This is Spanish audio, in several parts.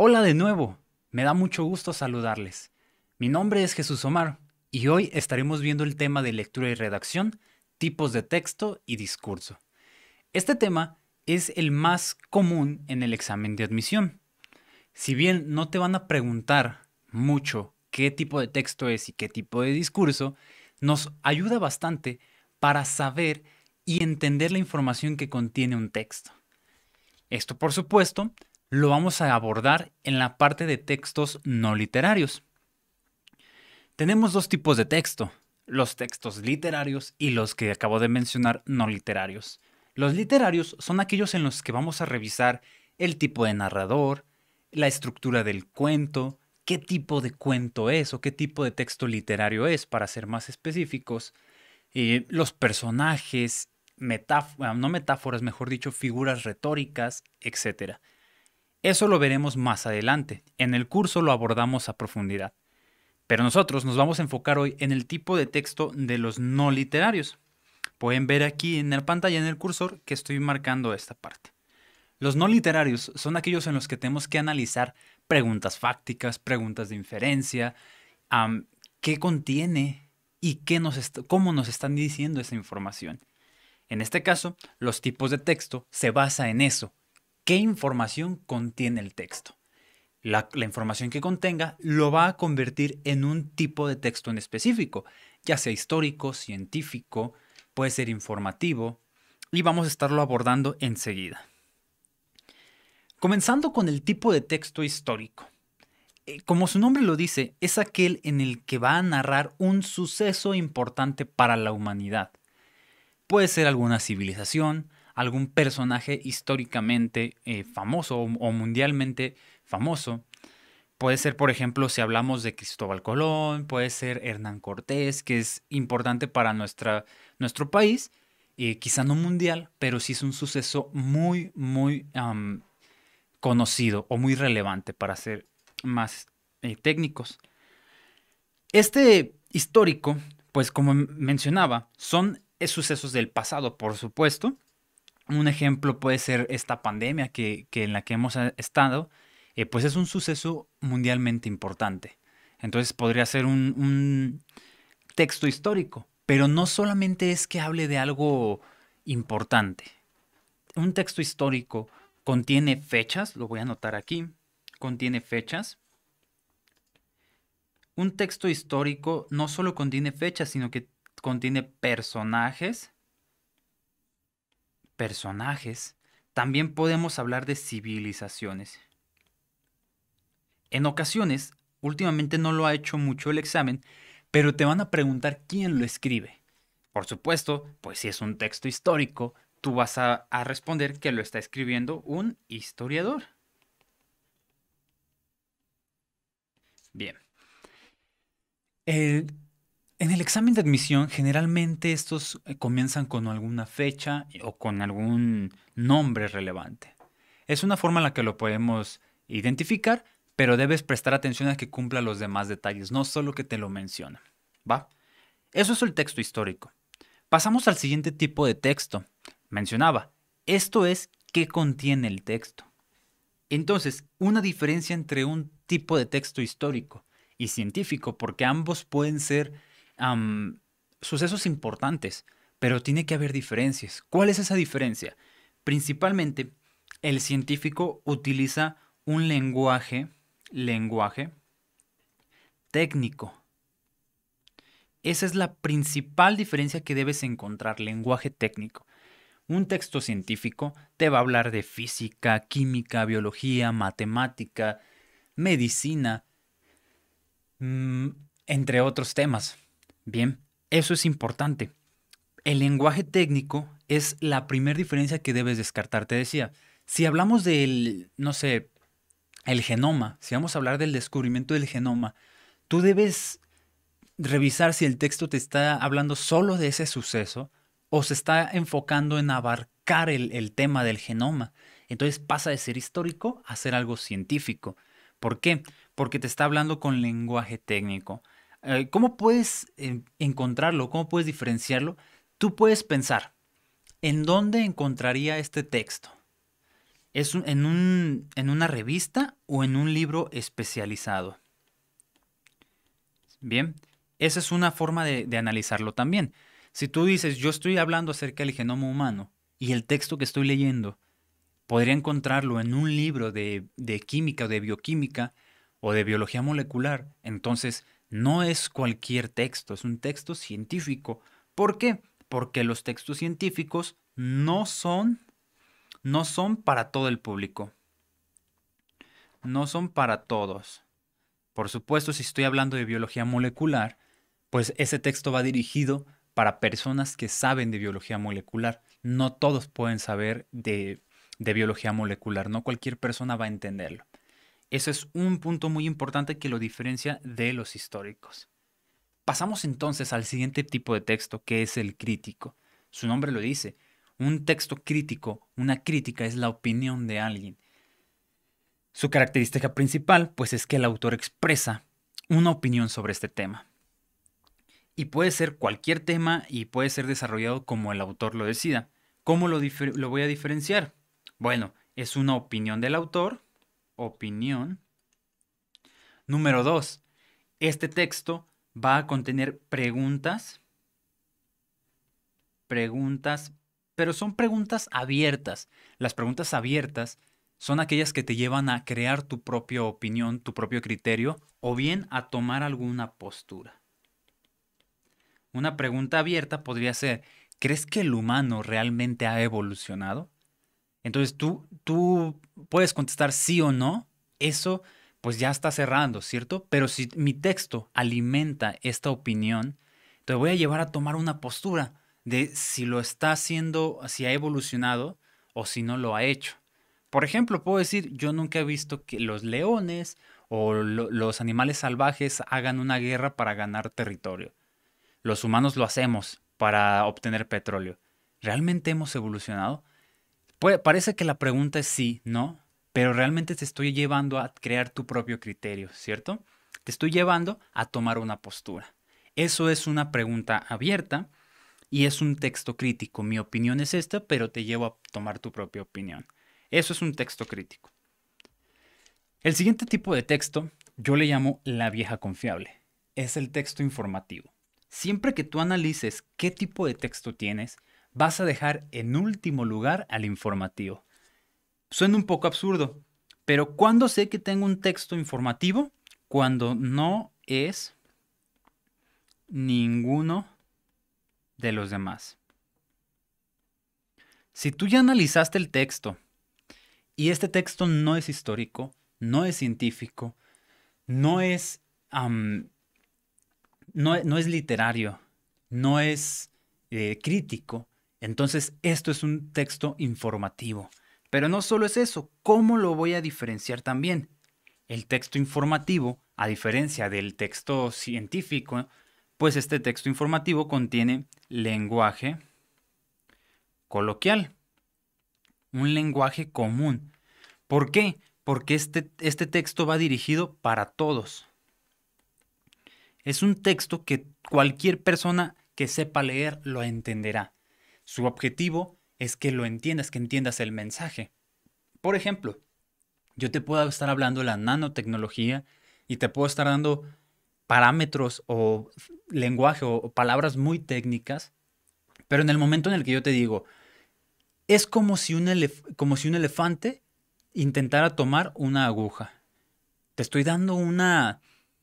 Hola de nuevo, me da mucho gusto saludarles. Mi nombre es Jesús Omar y hoy estaremos viendo el tema de lectura y redacción, tipos de texto y discurso. Este tema es el más común en el examen de admisión. Si bien no te van a preguntar mucho qué tipo de texto es y qué tipo de discurso, nos ayuda bastante para saber y entender la información que contiene un texto. Esto, por supuesto, lo vamos a abordar en la parte de textos no literarios. Tenemos dos tipos de texto, los textos literarios y los que acabo de mencionar no literarios. Los literarios son aquellos en los que vamos a revisar el tipo de narrador, la estructura del cuento, qué tipo de cuento es o qué tipo de texto literario es, para ser más específicos, los personajes, no metáforas, mejor dicho, figuras retóricas, etcétera. Eso lo veremos más adelante, en el curso lo abordamos a profundidad. Pero nosotros nos vamos a enfocar hoy en el tipo de texto de los no literarios. Pueden ver aquí en la pantalla, en el cursor, que estoy marcando esta parte. Los no literarios son aquellos en los que tenemos que analizar preguntas fácticas, preguntas de inferencia, qué contiene y nos cómo nos están diciendo esa información. En este caso, los tipos de texto se basa en eso, qué información contiene el texto. La, información que contenga lo va a convertir en un tipo de texto en específico, ya sea histórico, científico, puede ser informativo, y vamos a estarlo abordando enseguida. Comenzando con el tipo de texto histórico. Eh, como su nombre lo dice, es aquel en el que va a narrar un suceso importante para la humanidad. Puede ser alguna civilización, algún personaje históricamente eh, famoso o, mundialmente famoso. Puede ser, por ejemplo, si hablamos de Cristóbal Colón, puede ser Hernán Cortés, que es importante para nuestra, nuestro país, eh, quizá no mundial, pero sí es un suceso muy, muy conocido o muy relevante para ser más eh, técnicos. Este histórico, pues como mencionaba, son sucesos del pasado, por supuesto, un ejemplo puede ser esta pandemia que, en la que hemos eh, estado, eh, pues es un suceso mundialmente importante. Entonces podría ser un, un texto histórico, pero no solamente es que hable de algo importante. Un texto histórico contiene fechas, lo voy a anotar aquí, contiene fechas. Un texto histórico no solo contiene fechas, sino que contiene personajes personajes, también podemos hablar de civilizaciones. En ocasiones, últimamente no lo ha hecho mucho el examen, pero te van a preguntar quién lo escribe. Por supuesto, pues si es un texto histórico, tú vas a, responder que lo está escribiendo un historiador. Bien. El en el examen de admisión, generalmente estos eh, comienzan con alguna fecha o con algún nombre relevante. Es una forma en la que lo podemos identificar, pero debes prestar atención a que cumpla los demás detalles, no solo que te lo menciona. ¿Va? Eso es el texto histórico. Pasamos al siguiente tipo de texto. Mencionaba, esto es qué contiene el texto. Entonces, una diferencia entre un tipo de texto histórico y científico, porque ambos pueden ser sucesos importantes, pero tiene que haber diferencias. ¿Cuál es esa diferencia? Principalmente, el científico utiliza un lenguaje, lenguaje técnico. Esa es la principal diferencia que debes encontrar, lenguaje técnico. Un texto científico te va a hablar de física, química, biología, matemática, medicina, mm, entre otros temas. Bien, eso es importante. El lenguaje técnico es la primera diferencia que debes descartar. Te decía, si hablamos del, no sé, el genoma, si vamos a hablar del descubrimiento del genoma, tú debes revisar si el texto te está hablando solo de ese suceso o se está enfocando en abarcar el, el tema del genoma. Entonces pasa de ser histórico a ser algo científico. ¿Por qué? Porque te está hablando con lenguaje técnico. Eh, ¿Cómo puedes encontrarlo? ¿Cómo puedes diferenciarlo? Tú puedes pensar, ¿en dónde encontraría este texto? ¿Es en, una revista o en un libro especializado? Bien, esa es una forma de, analizarlo también. Si tú dices, yo estoy hablando acerca del genoma humano y el texto que estoy leyendo, podría encontrarlo en un libro de química o de bioquímica o de biología molecular, entonces no es cualquier texto, es un texto científico. ¿Por qué? Porque los textos científicos no son, no son para todo el público. No son para todos. Por supuesto, si estoy hablando de biología molecular, pues ese texto va dirigido para personas que saben de biología molecular. No todos pueden saber de biología molecular, no cualquier persona va a entenderlo. Eso es un punto muy importante que lo diferencia de los históricos. Pasamos entonces al siguiente tipo de texto, que es el crítico. Su nombre lo dice. Un texto crítico, una crítica es la opinión de alguien. Su característica principal, pues, es que el autor expresa una opinión sobre este tema. Y puede ser cualquier tema y puede ser desarrollado como el autor lo decida. ¿Cómo lo, lo voy a diferenciar? Bueno, es una opinión del autor opinión. Número dos, este texto va a contener preguntas, preguntas, pero son preguntas abiertas. Las preguntas abiertas son aquellas que te llevan a crear tu propia opinión, tu propio criterio, o bien a tomar alguna postura. Una pregunta abierta podría ser, ¿crees que el humano realmente ha evolucionado? Entonces tú, tú puedes contestar sí o no, eso pues ya está cerrando, ¿cierto? Pero si mi texto alimenta esta opinión, te voy a llevar a tomar una postura de si lo está haciendo, si ha evolucionado o si no lo ha hecho. Por ejemplo, puedo decir, yo nunca he visto que los leones o los animales salvajes hagan una guerra para ganar territorio. Los humanos lo hacemos para obtener petróleo. ¿Realmente hemos evolucionado? parece que la pregunta es sí, ¿no? Pero realmente te estoy llevando a crear tu propio criterio, ¿cierto? Te estoy llevando a tomar una postura. Eso es una pregunta abierta y es un texto crítico. Mi opinión es esta, pero te llevo a tomar tu propia opinión. Eso es un texto crítico. El siguiente tipo de texto yo le llamo la vieja confiable. Es el texto informativo. Siempre que tú analices qué tipo de texto tienes, vas a dejar en último lugar al informativo. Suena un poco absurdo, pero ¿cuándo sé que tengo un texto informativo? Cuando no es ninguno de los demás. Si tú ya analizaste el texto y este texto no es histórico, no es científico, no es, no, es literario, no es eh, crítico, entonces, esto es un texto informativo. Pero no solo es eso, ¿cómo lo voy a diferenciar también? El texto informativo, a diferencia del texto científico, pues este texto informativo contiene lenguaje coloquial, un lenguaje común. ¿Por qué? Porque este, este texto va dirigido para todos. Es un texto que cualquier persona que sepa leer lo entenderá. Su objetivo es que lo entiendas, que entiendas el mensaje. Por ejemplo, yo te puedo estar hablando de la nanotecnología y te puedo estar dando parámetros o lenguaje o palabras muy técnicas, pero en el momento en el que yo te digo, es como si un, como si un elefante intentara tomar una aguja. Te estoy dando una,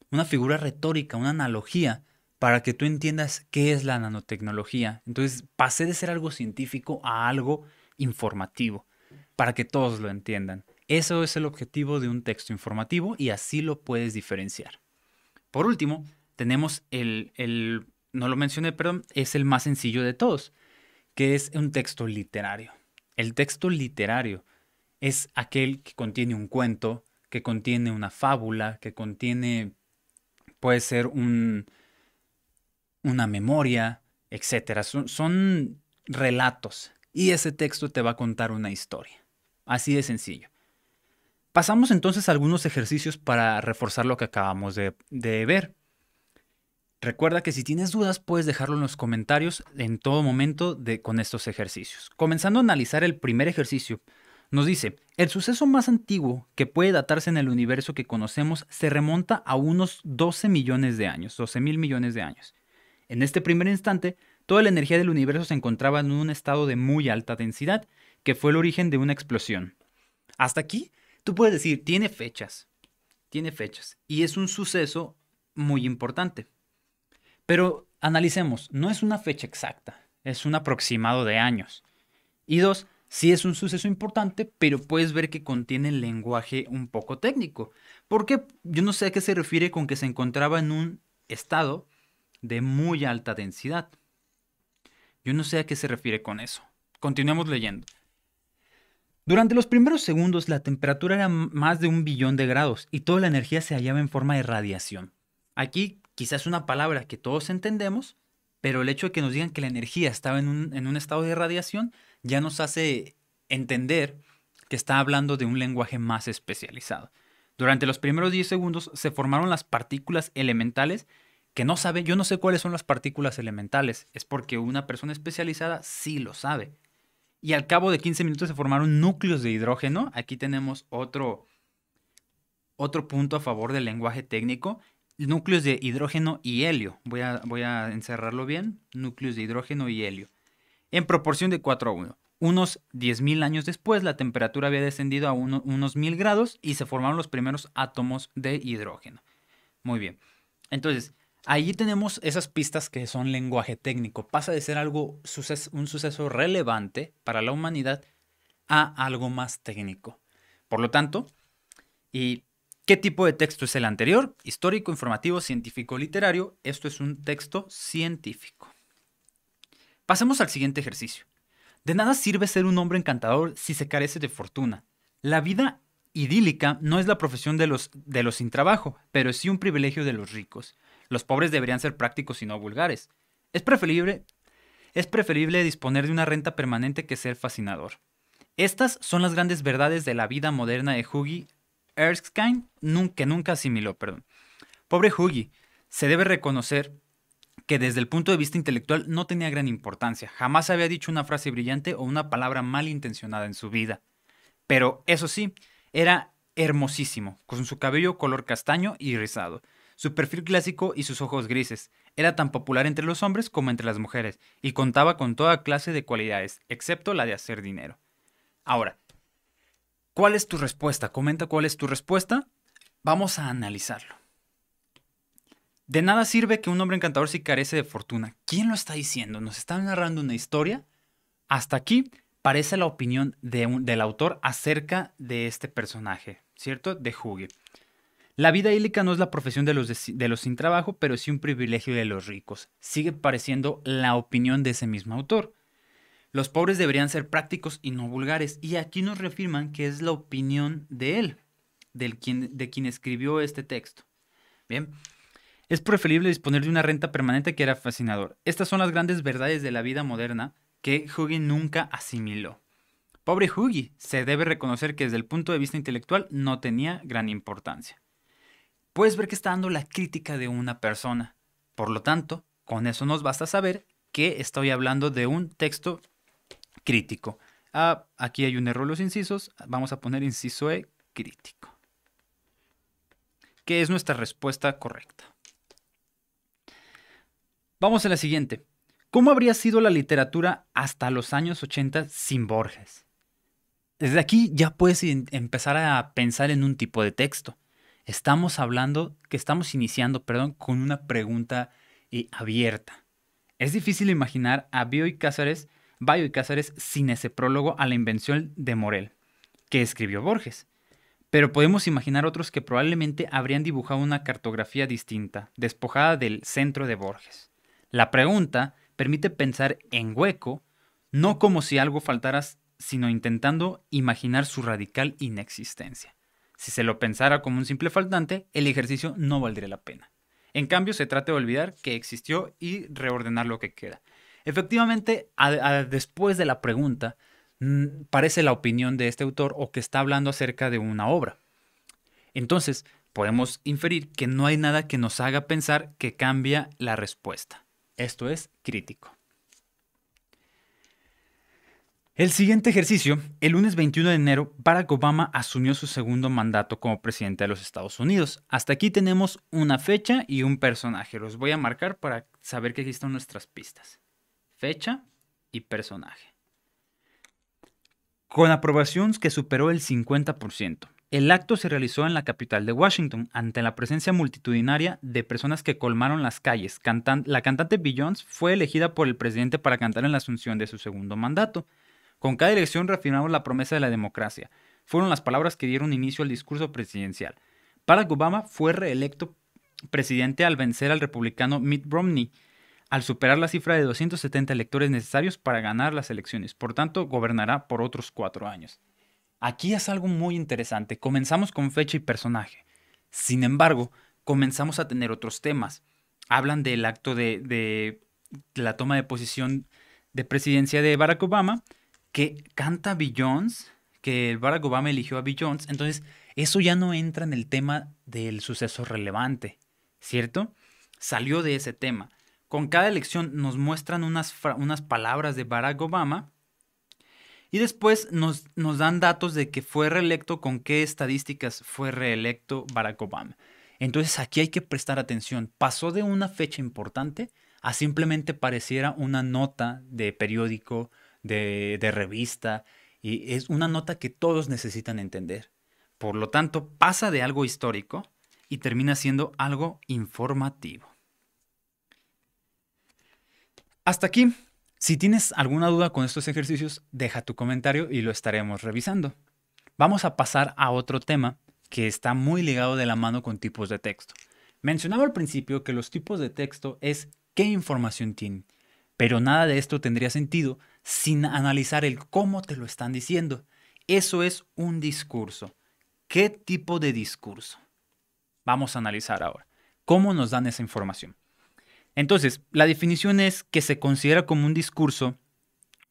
una figura retórica, una analogía para que tú entiendas qué es la nanotecnología. Entonces pasé de ser algo científico a algo informativo, para que todos lo entiendan. Eso es el objetivo de un texto informativo y así lo puedes diferenciar. Por último, tenemos el, no lo mencioné, perdón, es el más sencillo de todos, que es un texto literario. El texto literario es aquel que contiene un cuento, que contiene una fábula, que contiene, puede ser un, una memoria, etcétera. Son, relatos y ese texto te va a contar una historia. Así de sencillo. Pasamos entonces a algunos ejercicios para reforzar lo que acabamos de, ver. Recuerda que si tienes dudas puedes dejarlo en los comentarios en todo momento de, con estos ejercicios. Comenzando a analizar el primer ejercicio, nos dice, el suceso más antiguo que puede datarse en el universo que conocemos se remonta a unos 12 millones de años, 12 mil millones de años. En este primer instante, toda la energía del universo se encontraba en un estado de muy alta densidad, que fue el origen de una explosión. Hasta aquí, tú puedes decir, tiene fechas, tiene fechas, y es un suceso muy importante. Pero analicemos, no es una fecha exacta, es un aproximado de años. Y dos, sí es un suceso importante, pero puedes ver que contiene lenguaje un poco técnico, porque yo no sé a qué se refiere con que se encontraba en un estado de muy alta densidad. Yo no sé a qué se refiere con eso. Continuemos leyendo. Durante los primeros segundos la temperatura era más de un billón de grados y toda la energía se hallaba en forma de radiación. Aquí quizás una palabra que todos entendemos, pero el hecho de que nos digan que la energía estaba en un, estado de radiación ya nos hace entender que está hablando de un lenguaje más especializado. Durante los primeros 10 segundos se formaron las partículas elementales que no sabe, yo no sé cuáles son las partículas elementales, es porque una persona especializada sí lo sabe. Y al cabo de 15 minutos se formaron núcleos de hidrógeno. Aquí tenemos otro, otro punto a favor del lenguaje técnico. Núcleos de hidrógeno y helio. Voy a, voy a encerrarlo bien. Núcleos de hidrógeno y helio. En proporción de 4 a 1. Unos 10.000 años después, la temperatura había descendido a unos 1.000 grados y se formaron los primeros átomos de hidrógeno. Muy bien. Entonces, Ahí tenemos esas pistas que son lenguaje técnico. Pasa de ser algo, un suceso relevante para la humanidad a algo más técnico. Por lo tanto, ¿y qué tipo de texto es el anterior? Histórico, informativo, científico, literario. Esto es un texto científico. Pasemos al siguiente ejercicio. De nada sirve ser un hombre encantador si se carece de fortuna. La vida idílica no es la profesión de los, de los sin trabajo, pero sí un privilegio de los ricos. Los pobres deberían ser prácticos y no vulgares. Es preferible, es preferible disponer de una renta permanente que ser fascinador. Estas son las grandes verdades de la vida moderna de Huggy Erskine, que nunca asimiló. Perdón. Pobre Huggy, se debe reconocer que desde el punto de vista intelectual no tenía gran importancia. Jamás había dicho una frase brillante o una palabra malintencionada en su vida. Pero eso sí, era hermosísimo, con su cabello color castaño y rizado, su perfil clásico y sus ojos grises era tan popular entre los hombres como entre las mujeres, y contaba con toda clase de cualidades, excepto la de hacer dinero. Ahora, ¿cuál es tu respuesta? Comenta cuál es tu respuesta. Vamos a analizarlo. De nada sirve que un hombre encantador si carece de fortuna. ¿Quién lo está diciendo? Nos están narrando una historia. Hasta aquí parece la opinión del autor acerca de este personaje, ¿cierto? De Hughie. La vida hílica no es la profesión de los, de, los sin trabajo, pero sí un privilegio de los ricos. Sigue pareciendo la opinión de ese mismo autor. Los pobres deberían ser prácticos y no vulgares, y aquí nos reafirman que es la opinión de él, del quien, de quien escribió este texto. Bien, es preferible disponer de una renta permanente que era fascinador. Estas son las grandes verdades de la vida moderna que hugo nunca asimiló. Pobre Hugi, se debe reconocer que desde el punto de vista intelectual no tenía gran importancia puedes ver que está dando la crítica de una persona. Por lo tanto, con eso nos basta saber que estoy hablando de un texto crítico. Ah, aquí hay un error los incisos. Vamos a poner inciso E crítico. Que es nuestra respuesta correcta. Vamos a la siguiente. ¿Cómo habría sido la literatura hasta los años 80 sin Borges? Desde aquí ya puedes em-, empezar a pensar en un tipo de texto. Estamos hablando, que estamos iniciando, perdón, con una pregunta eh, abierta. Es difícil imaginar a Bio y Cáceres, Bayo y Cáceres sin ese prólogo a la invención de Morel, que escribió Borges. Pero podemos imaginar otros que probablemente habrían dibujado una cartografía distinta, despojada del centro de Borges. La pregunta permite pensar en hueco, no como si algo faltara, sino intentando imaginar su radical inexistencia. Si se lo pensara como un simple faltante, el ejercicio no valdría la pena. En cambio, se trata de olvidar que existió y reordenar lo que queda. Efectivamente, después de la pregunta, mm, parece la opinión de este autor o que está hablando acerca de una obra. Entonces, podemos inferir que no hay nada que nos haga pensar que cambia la respuesta. Esto es crítico. El siguiente ejercicio, el lunes 21 de enero, Barack Obama asumió su segundo mandato como presidente de los Estados Unidos. Hasta aquí tenemos una fecha y un personaje. Los voy a marcar para saber que aquí nuestras pistas. Fecha y personaje. Con aprobación que superó el 50%. El acto se realizó en la capital de Washington ante la presencia multitudinaria de personas que colmaron las calles. la cantante Beyoncé fue elegida por el presidente para cantar en la asunción de su segundo mandato. Con cada elección reafirmamos la promesa de la democracia. Fueron las palabras que dieron inicio al discurso presidencial. Barack Obama fue reelecto presidente al vencer al republicano Mitt Romney, al superar la cifra de 270 electores necesarios para ganar las elecciones. Por tanto, gobernará por otros cuatro años. Aquí es algo muy interesante. Comenzamos con fecha y personaje. Sin embargo, comenzamos a tener otros temas. Hablan del acto de, de la toma de posición de presidencia de Barack Obama, que canta Jones, que Barack Obama eligió a Jones. entonces eso ya no entra en el tema del suceso relevante, ¿cierto? Salió de ese tema. Con cada elección nos muestran unas, palabras de Barack Obama y después nos, nos dan datos de que fue reelecto, con qué estadísticas fue reelecto Barack Obama. Entonces aquí hay que prestar atención. Pasó de una fecha importante a simplemente pareciera una nota de periódico de, revista, y es una nota que todos necesitan entender. Por lo tanto, pasa de algo histórico y termina siendo algo informativo. Hasta aquí. Si tienes alguna duda con estos ejercicios, deja tu comentario y lo estaremos revisando. Vamos a pasar a otro tema que está muy ligado de la mano con tipos de texto. Mencionaba al principio que los tipos de texto es qué información tienen, pero nada de esto tendría sentido sin analizar el cómo te lo están diciendo. Eso es un discurso. ¿Qué tipo de discurso? Vamos a analizar ahora. ¿Cómo nos dan esa información? Entonces, la definición es que se considera como un discurso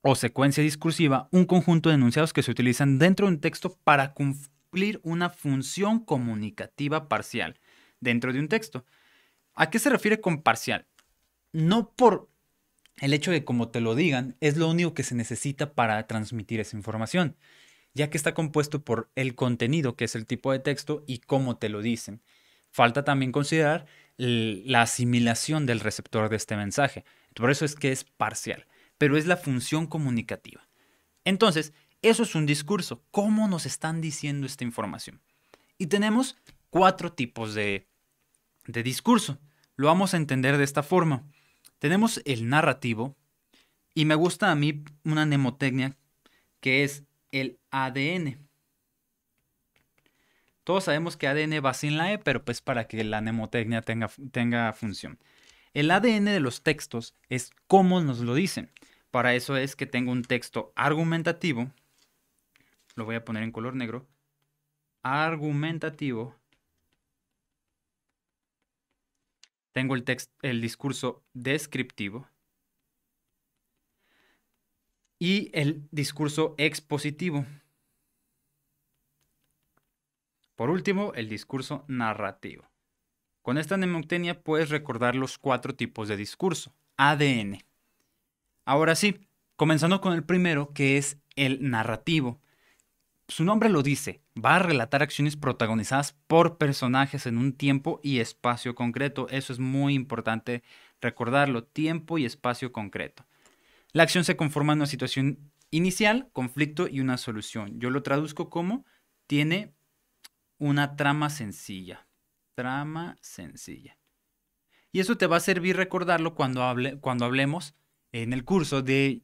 o secuencia discursiva un conjunto de enunciados que se utilizan dentro de un texto para cumplir una función comunicativa parcial dentro de un texto. ¿A qué se refiere con parcial? No por el hecho de como te lo digan es lo único que se necesita para transmitir esa información, ya que está compuesto por el contenido, que es el tipo de texto, y cómo te lo dicen. Falta también considerar la asimilación del receptor de este mensaje. Por eso es que es parcial, pero es la función comunicativa. Entonces, eso es un discurso, cómo nos están diciendo esta información. Y tenemos cuatro tipos de, de discurso. Lo vamos a entender de esta forma. Tenemos el narrativo y me gusta a mí una mnemotecnia que es el ADN. Todos sabemos que ADN va sin la E, pero pues para que la mnemotecnia tenga, tenga función. El ADN de los textos es cómo nos lo dicen. Para eso es que tengo un texto argumentativo, lo voy a poner en color negro, argumentativo Tengo el, el discurso descriptivo y el discurso expositivo. Por último, el discurso narrativo. Con esta mnemotenia puedes recordar los cuatro tipos de discurso. ADN. Ahora sí, comenzando con el primero, que es el narrativo su nombre lo dice, va a relatar acciones protagonizadas por personajes en un tiempo y espacio concreto. Eso es muy importante recordarlo, tiempo y espacio concreto. La acción se conforma en una situación inicial, conflicto y una solución. Yo lo traduzco como tiene una trama sencilla. Trama sencilla. Y eso te va a servir recordarlo cuando, hable, cuando hablemos en el curso de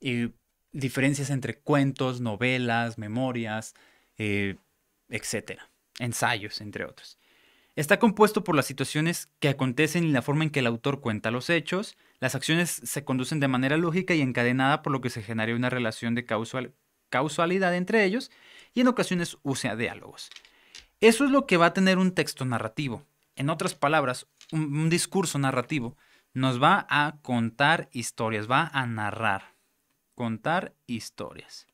eh, diferencias entre cuentos, novelas, memorias, eh, etc. Ensayos, entre otros. Está compuesto por las situaciones que acontecen y la forma en que el autor cuenta los hechos. Las acciones se conducen de manera lógica y encadenada, por lo que se genera una relación de causal, causalidad entre ellos y en ocasiones usa diálogos. Eso es lo que va a tener un texto narrativo. En otras palabras, un discurso narrativo nos va a contar historias, va a narrar contar historias.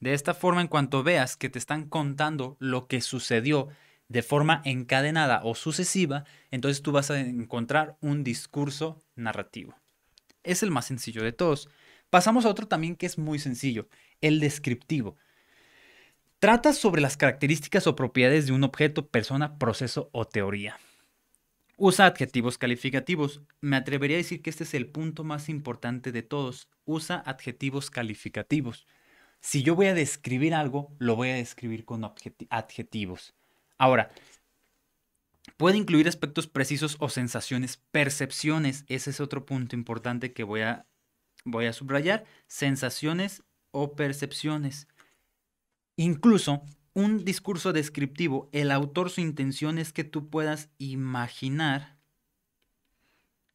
De esta forma, en cuanto veas que te están contando lo que sucedió de forma encadenada o sucesiva, entonces tú vas a encontrar un discurso narrativo. Es el más sencillo de todos. Pasamos a otro también que es muy sencillo, el descriptivo. Trata sobre las características o propiedades de un objeto, persona, proceso o teoría. Usa adjetivos calificativos. Me atrevería a decir que este es el punto más importante de todos. Usa adjetivos calificativos. Si yo voy a describir algo, lo voy a describir con adjetivos. Ahora, puede incluir aspectos precisos o sensaciones, percepciones. Ese es otro punto importante que voy a, voy a subrayar. Sensaciones o percepciones. Incluso un discurso descriptivo, el autor su intención es que tú puedas imaginar,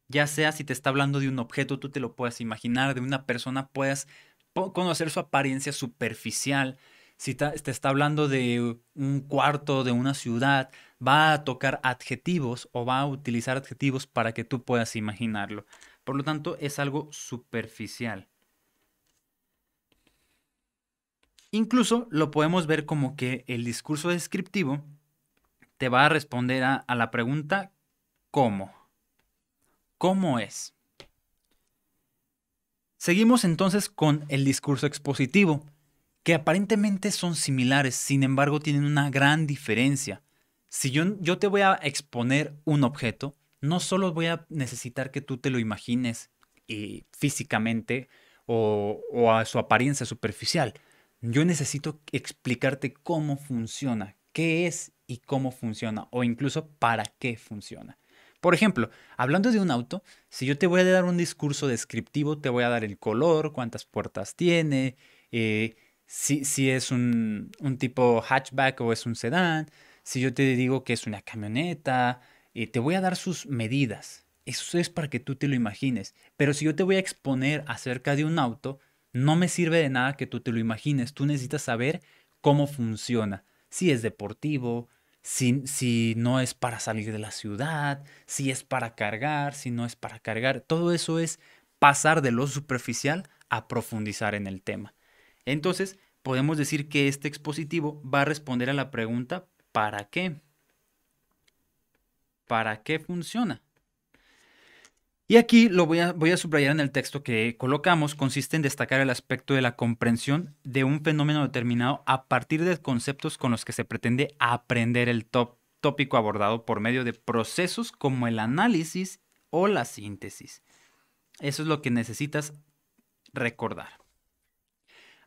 ya sea si te está hablando de un objeto, tú te lo puedas imaginar, de una persona puedas conocer su apariencia superficial, si te, está hablando de un cuarto, de una ciudad, va a tocar adjetivos o va a utilizar adjetivos para que tú puedas imaginarlo. Por lo tanto, es algo superficial. Incluso lo podemos ver como que el discurso descriptivo te va a responder a, la pregunta ¿cómo? ¿Cómo es? Seguimos entonces con el discurso expositivo, que aparentemente son similares, sin embargo tienen una gran diferencia. Si yo, te voy a exponer un objeto, no solo voy a necesitar que tú te lo imagines eh, físicamente o a su apariencia superficial, yo necesito explicarte cómo funciona, qué es y cómo funciona, o incluso para qué funciona. Por ejemplo, hablando de un auto, si yo te voy a dar un discurso descriptivo, te voy a dar el color, cuántas puertas tiene, eh, si, es un, tipo hatchback o es un sedán, si yo te digo que es una camioneta, eh, te voy a dar sus medidas. Eso es para que tú te lo imagines. Pero si yo te voy a exponer acerca de un auto, no me sirve de nada que tú te lo imagines, tú necesitas saber cómo funciona, si es deportivo, si, si no es para salir de la ciudad, si es para cargar, si no es para cargar. Todo eso es pasar de lo superficial a profundizar en el tema. Entonces, podemos decir que este expositivo va a responder a la pregunta ¿para qué? ¿Para qué funciona? Y aquí lo voy a, subrayar en el texto que colocamos, consiste en destacar el aspecto de la comprensión de un fenómeno determinado a partir de conceptos con los que se pretende aprender el tópico abordado por medio de procesos como el análisis o la síntesis. Eso es lo que necesitas recordar.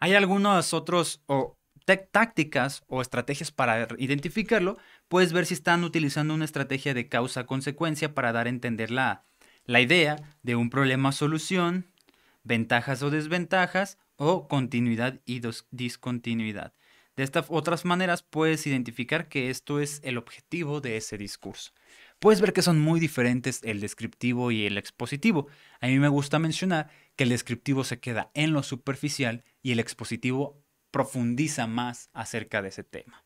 Hay algunas otras o tácticas o estrategias para identificarlo. Puedes ver si están utilizando una estrategia de causa-consecuencia para dar a entender la, la idea de un problema-solución, ventajas o desventajas, o continuidad y discontinuidad. De estas otras maneras puedes identificar que esto es el objetivo de ese discurso. Puedes ver que son muy diferentes el descriptivo y el expositivo. A mí me gusta mencionar que el descriptivo se queda en lo superficial y el expositivo profundiza más acerca de ese tema.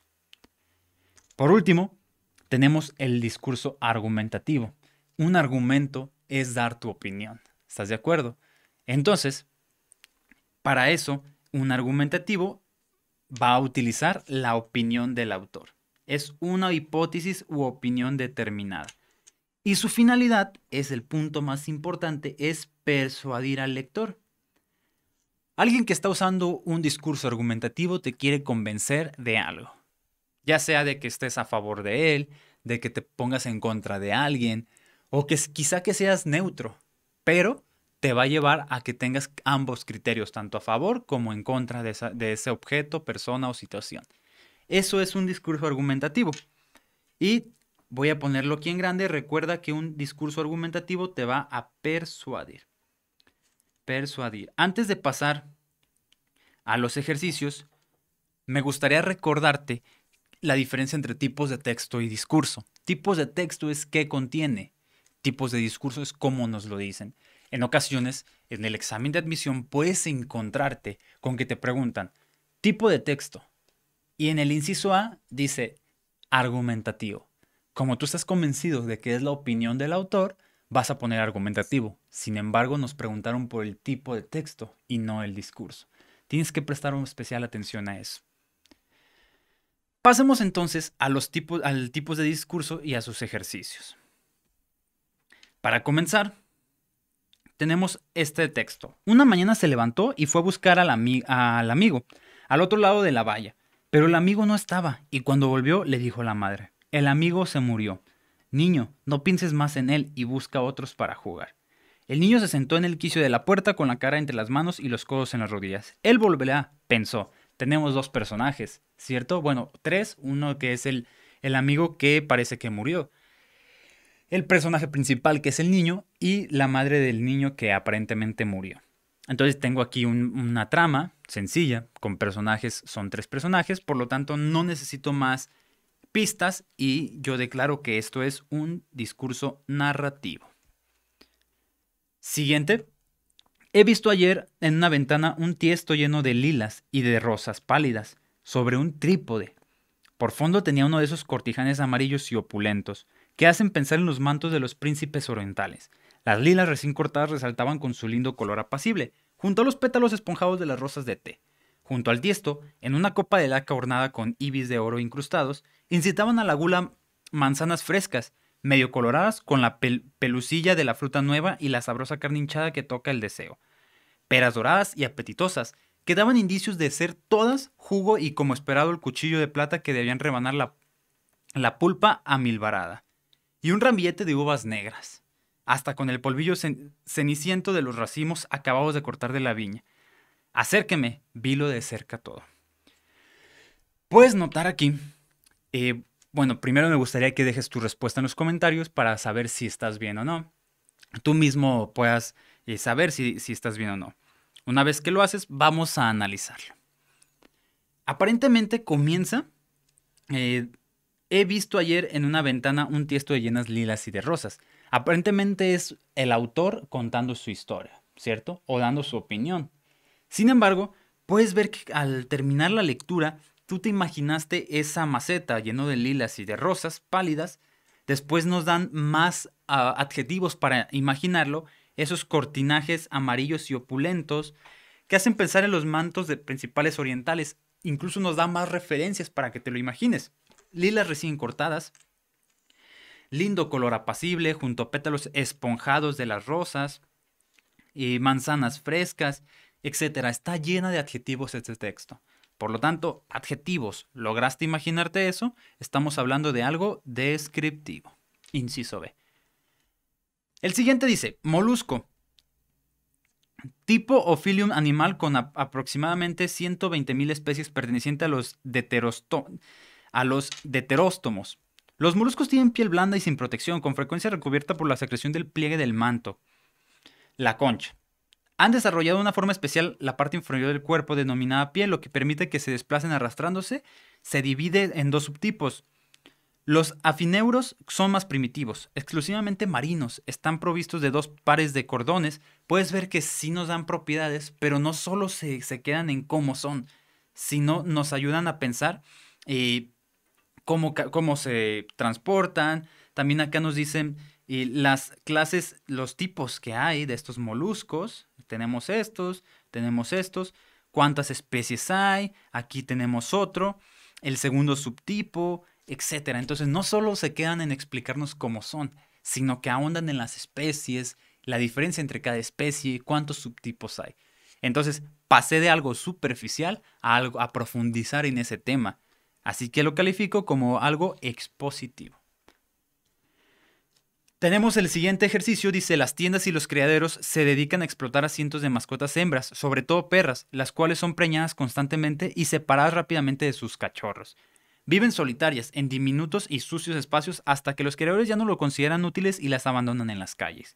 Por último, tenemos el discurso argumentativo. Un argumento es dar tu opinión. ¿Estás de acuerdo? Entonces, para eso, un argumentativo va a utilizar la opinión del autor. Es una hipótesis u opinión determinada. Y su finalidad es el punto más importante, es persuadir al lector. Alguien que está usando un discurso argumentativo te quiere convencer de algo. Ya sea de que estés a favor de él, de que te pongas en contra de alguien, o que quizá que seas neutro, pero te va a llevar a que tengas ambos criterios, tanto a favor como en contra de, de ese objeto, persona o situación. Eso es un discurso argumentativo. Y voy a ponerlo aquí en grande. Recuerda que un discurso argumentativo te va a persuadir. Persuadir. Antes de pasar a los ejercicios, me gustaría recordarte la diferencia entre tipos de texto y discurso. Tipos de texto es qué contiene tipos de discurso es como nos lo dicen. En ocasiones, en el examen de admisión puedes encontrarte con que te preguntan tipo de texto. Y en el inciso A dice argumentativo. Como tú estás convencido de que es la opinión del autor, vas a poner argumentativo. Sin embargo, nos preguntaron por el tipo de texto y no el discurso. Tienes que prestar especial atención a eso. Pasemos entonces a los al tipos de discurso y a sus ejercicios. Para comenzar, tenemos este texto. Una mañana se levantó y fue a buscar al, amigo, al otro lado de la valla, pero el amigo no estaba y cuando volvió le dijo la madre, el amigo se murió. Niño, no pienses más en él y busca otros para jugar. El niño se sentó en el quicio de la puerta con la cara entre las manos y los codos en las rodillas. Él volverá, pensó. Tenemos dos personajes, ¿cierto? Bueno, tres, uno que es el amigo que parece que murió el personaje principal que es el niño y la madre del niño que aparentemente murió. Entonces tengo aquí una trama sencilla, con personajes, son tres personajes, por lo tanto no necesito más pistas y yo declaro que esto es un discurso narrativo. Siguiente. He visto ayer en una ventana un tiesto lleno de lilas y de rosas pálidas sobre un trípode. Por fondo tenía uno de esos cortijanes amarillos y opulentos que hacen pensar en los mantos de los príncipes orientales. Las lilas recién cortadas resaltaban con su lindo color apacible, junto a los pétalos esponjados de las rosas de té. Junto al diesto, en una copa de laca ornada con ibis de oro incrustados, incitaban a la gula manzanas frescas, medio coloradas, con la pelucilla de la fruta nueva y la sabrosa carne hinchada que toca el deseo. Peras doradas y apetitosas, que daban indicios de ser todas jugo y como esperado el cuchillo de plata que debían rebanar la, la pulpa amilbarada y un ramillete de uvas negras, hasta con el polvillo ceniciento de los racimos acabados de cortar de la viña. Acérqueme, vilo de cerca todo. Puedes notar aquí, eh, bueno, primero me gustaría que dejes tu respuesta en los comentarios para saber si estás bien o no. Tú mismo puedas eh, saber si, estás bien o no. Una vez que lo haces, vamos a analizarlo. Aparentemente comienza eh, He visto ayer en una ventana un tiesto de llenas lilas y de rosas. Aparentemente es el autor contando su historia, ¿cierto? O dando su opinión. Sin embargo, puedes ver que al terminar la lectura, tú te imaginaste esa maceta lleno de lilas y de rosas pálidas. Después nos dan más ah, adjetivos para imaginarlo, esos cortinajes amarillos y opulentos que hacen pensar en los mantos de principales orientales. Incluso nos dan más referencias para que te lo imagines lilas recién cortadas, lindo color apacible junto a pétalos esponjados de las rosas, y manzanas frescas, etc. Está llena de adjetivos este texto. Por lo tanto, adjetivos, ¿lograste imaginarte eso? Estamos hablando de algo descriptivo. Inciso B. El siguiente dice, molusco. Tipo Ophilium animal con aproximadamente 120.000 especies pertenecientes a los a los deteróstomos. Los moluscos tienen piel blanda y sin protección, con frecuencia recubierta por la secreción del pliegue del manto. La concha. Han desarrollado una forma especial la parte inferior del cuerpo denominada piel, lo que permite que se desplacen arrastrándose. Se divide en dos subtipos. Los afineuros son más primitivos, exclusivamente marinos, están provistos de dos pares de cordones. Puedes ver que sí nos dan propiedades, pero no solo se, quedan en cómo son, sino nos ayudan a pensar eh, cómo, se transportan. También acá nos dicen eh, las clases, los tipos que hay de estos moluscos. Tenemos estos, tenemos estos. Cuántas especies hay. Aquí tenemos otro. El segundo subtipo, etc. Entonces no solo se quedan en explicarnos cómo son, sino que ahondan en las especies, la diferencia entre cada especie y cuántos subtipos hay. Entonces pasé de algo superficial a, algo, a profundizar en ese tema. Así que lo califico como algo expositivo. Tenemos el siguiente ejercicio, dice, las tiendas y los criaderos se dedican a explotar a cientos de mascotas hembras, sobre todo perras, las cuales son preñadas constantemente y separadas rápidamente de sus cachorros. Viven solitarias, en diminutos y sucios espacios hasta que los criadores ya no lo consideran útiles y las abandonan en las calles.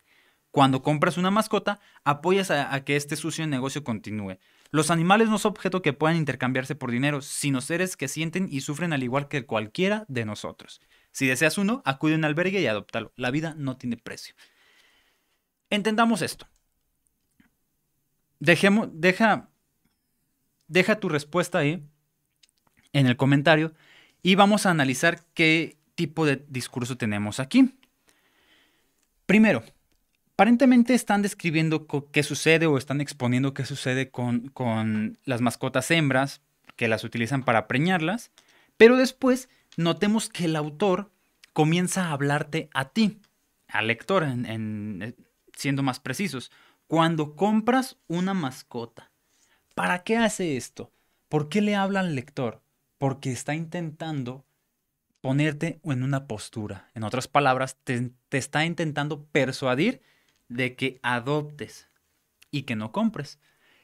Cuando compras una mascota, apoyas a, a que este sucio negocio continúe. Los animales no son objeto que puedan intercambiarse por dinero, sino seres que sienten y sufren al igual que cualquiera de nosotros. Si deseas uno, acude a un albergue y adóptalo. La vida no tiene precio. Entendamos esto. deja, deja tu respuesta ahí en el comentario y vamos a analizar qué tipo de discurso tenemos aquí. Primero, aparentemente están describiendo qué sucede o están exponiendo qué sucede con, las mascotas hembras que las utilizan para preñarlas, pero después notemos que el autor comienza a hablarte a ti, al lector, eh, siendo más precisos, cuando compras una mascota. ¿Para qué hace esto? ¿Por qué le habla al lector? Porque está intentando ponerte en una postura. En otras palabras, te está intentando persuadir de que adoptes y que no compres.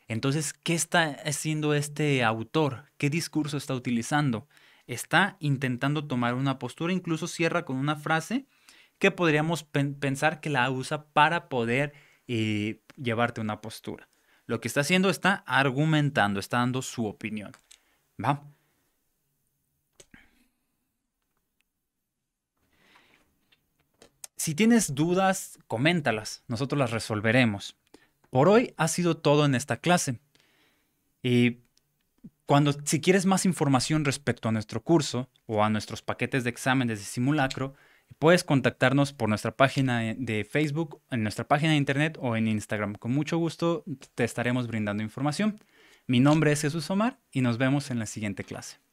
Entonces, ¿qué está haciendo este autor? ¿Qué discurso está utilizando? Está intentando tomar una postura, incluso cierra con una frase que podríamos pensar que la usa para poder eh, llevarte una postura. Lo que está haciendo está argumentando, está dando su opinión. ¿Va? Si tienes dudas, coméntalas, nosotros las resolveremos. Por hoy ha sido todo en esta clase. Y cuando, si quieres más información respecto a nuestro curso o a nuestros paquetes de exámenes de simulacro, puedes contactarnos por nuestra página de Facebook, en nuestra página de internet o en Instagram. Con mucho gusto te estaremos brindando información. Mi nombre es Jesús Omar y nos vemos en la siguiente clase.